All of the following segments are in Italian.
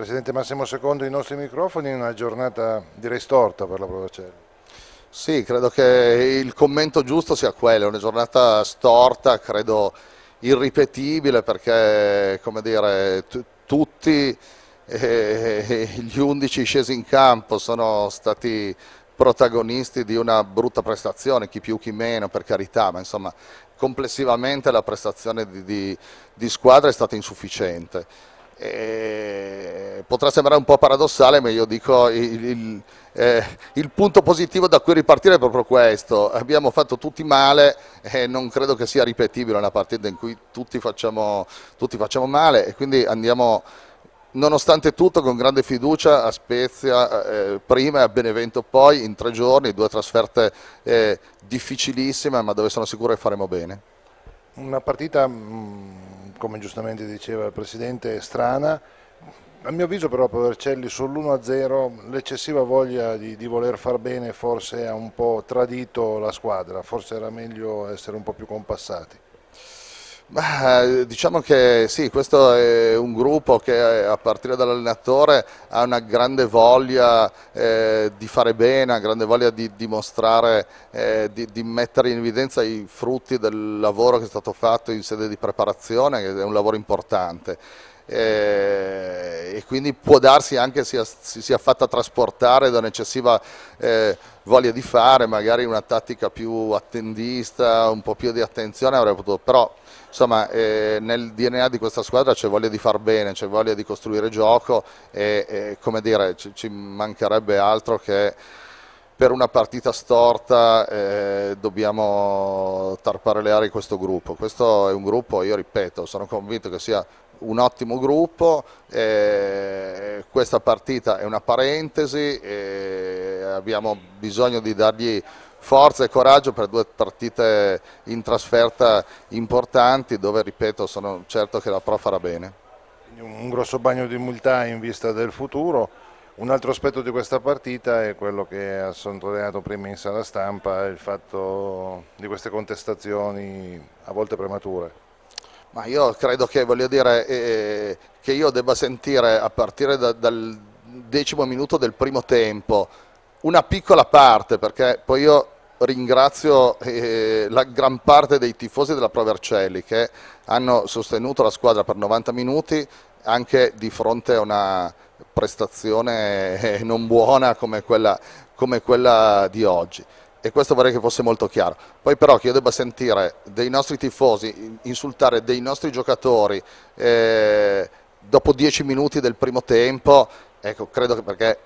Presidente Massimo Secondo, i nostri microfoni in una giornata direi storta per la Provercelli. Sì, credo che il commento giusto sia quello, è una giornata storta, credo irripetibile perché come dire, tutti eh, gli undici scesi in campo sono stati protagonisti di una brutta prestazione, chi più chi meno per carità, ma insomma complessivamente la prestazione di, di, di squadra è stata insufficiente eh, potrà sembrare un po' paradossale, ma io dico il, il, eh, il, punto positivo da cui ripartire è proprio questo. Abbiamo fatto tutti male e non credo che sia ripetibile una partita in cui tutti facciamo, tutti facciamo male e quindi andiamo nonostante tutto con grande fiducia a Spezia eh, prima e a Benevento poi in tre giorni, due trasferte eh, difficilissime ma dove sono sicuro che faremo bene. Una partita mh, mm, come giustamente diceva il Presidente, strana. A mio avviso però Povercelli sull'1-0 l'eccessiva voglia di, di, voler far bene forse ha un po' tradito la squadra, forse era meglio essere un po' più compassati. Bah, diciamo che sì, questo è un gruppo che a partire dall'allenatore ha una grande voglia eh, di fare bene, una grande voglia di dimostrare, eh, di, di, mettere in evidenza i frutti del lavoro che è stato fatto in sede di preparazione, che è un lavoro importante eh, e quindi può darsi anche sia, si sia fatta trasportare da un'eccessiva eh, voglia di fare, magari una tattica più attendista, un po' più di attenzione avrei potuto, però insomma eh, nel DNA di questa squadra c'è voglia di far bene, c'è voglia di costruire gioco e, e come dire ci, ci mancherebbe altro che per una partita storta eh, dobbiamo tarpare le aree di questo gruppo. Questo è un gruppo, io ripeto, sono convinto che sia un ottimo gruppo, eh, questa partita è una parentesi, eh, abbiamo bisogno di dargli forza e coraggio per due partite in trasferta importanti dove, ripeto, sono certo che la Pro farà bene. Un grosso bagno di umiltà in vista del futuro. Un altro aspetto di questa partita è quello che ha sottolineato prima in sala stampa, il fatto di queste contestazioni a volte premature. Ma io credo che, dire, eh, che io debba sentire a partire da, dal decimo minuto del primo tempo una piccola parte, perché poi io ringrazio eh, la gran parte dei tifosi della Provercelli che hanno sostenuto la squadra per 90 minuti anche di fronte a una prestazione eh, non buona come quella, come quella di oggi e questo vorrei che fosse molto chiaro. Poi però che io debba sentire dei nostri tifosi insultare dei nostri giocatori eh, dopo dieci minuti del primo tempo, ecco, credo che perché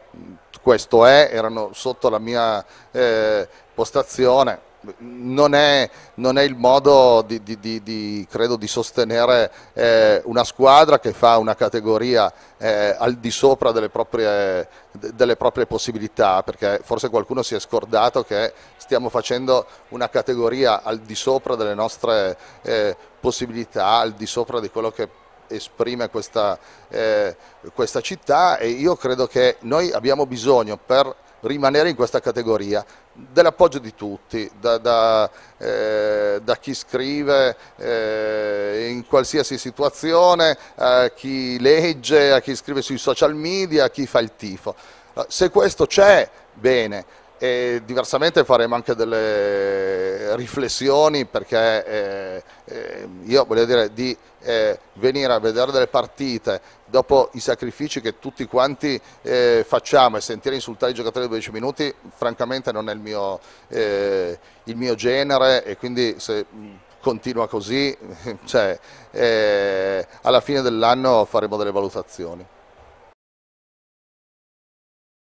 questo è, erano sotto la mia eh, postazione, non è, non è, il modo di, di, di, credo, di sostenere eh, una squadra che fa una categoria eh, al di sopra delle proprie, delle proprie, possibilità, perché forse qualcuno si è scordato che stiamo facendo una categoria al di sopra delle nostre eh, possibilità, al di sopra di quello che esprime questa, eh, questa città e io credo che noi abbiamo bisogno per rimanere in questa categoria, dell'appoggio di tutti, da, da, eh, da chi scrive eh, in qualsiasi situazione, a chi legge, a chi scrive sui social media, a chi fa il tifo. Eh, se questo c'è, bene e diversamente faremo anche delle riflessioni perché eh, eh, io voglio dire di eh, venire a vedere delle partite dopo i sacrifici che tutti quanti eh, facciamo e sentire insultare i giocatori di 12 minuti francamente non è il mio, eh, il mio genere e quindi se mm, continua così cioè, eh, alla fine dell'anno faremo delle valutazioni.